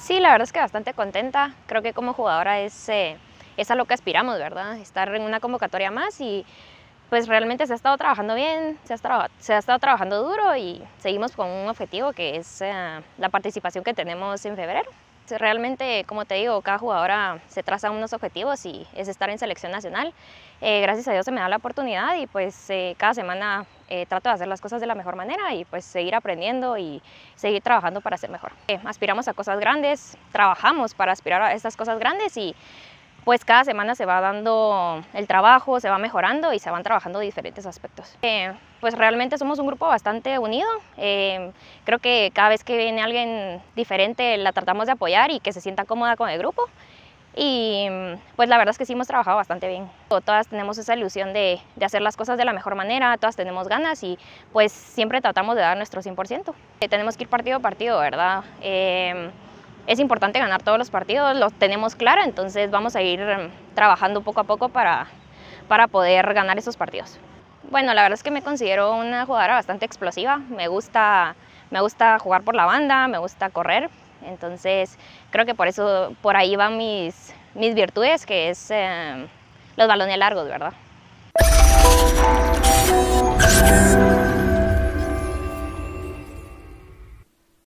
Sí, la verdad es que bastante contenta. Creo que como jugadora es, eh, a lo que aspiramos, ¿verdad? Estar en una convocatoria más y pues realmente se ha estado trabajando bien, se ha, se ha estado trabajando duro y seguimos con un objetivo que es eh, la participación que tenemos en febrero realmente, como te digo, cada jugadora se traza unos objetivos y es estar en selección nacional. Eh, gracias a Dios se me da la oportunidad y pues eh, cada semana eh, trato de hacer las cosas de la mejor manera y pues seguir aprendiendo y seguir trabajando para ser mejor. aspiramos a cosas grandes, trabajamos para aspirar a estas cosas grandes y pues cada semana se va dando el trabajo, se va mejorando y se van trabajando diferentes aspectos. Eh, pues realmente somos un grupo bastante unido, eh, creo que cada vez que viene alguien diferente la tratamos de apoyar y que se sienta cómoda con el grupo y pues la verdad es que sí hemos trabajado bastante bien. Todas tenemos esa ilusión de, hacer las cosas de la mejor manera, todas tenemos ganas y pues siempre tratamos de dar nuestro 100%. Eh, tenemos que ir partido a partido, ¿verdad? es importante ganar todos los partidos, lo tenemos claro, entonces vamos a ir em, trabajando poco a poco para, para poder ganar esos partidos. Bueno, la verdad es que me considero una jugadora bastante explosiva, me gusta, me gusta jugar por la banda, me gusta correr, entonces creo que por eso, por ahí van mis, mis virtudes, que es em, los balones largos, ¿verdad?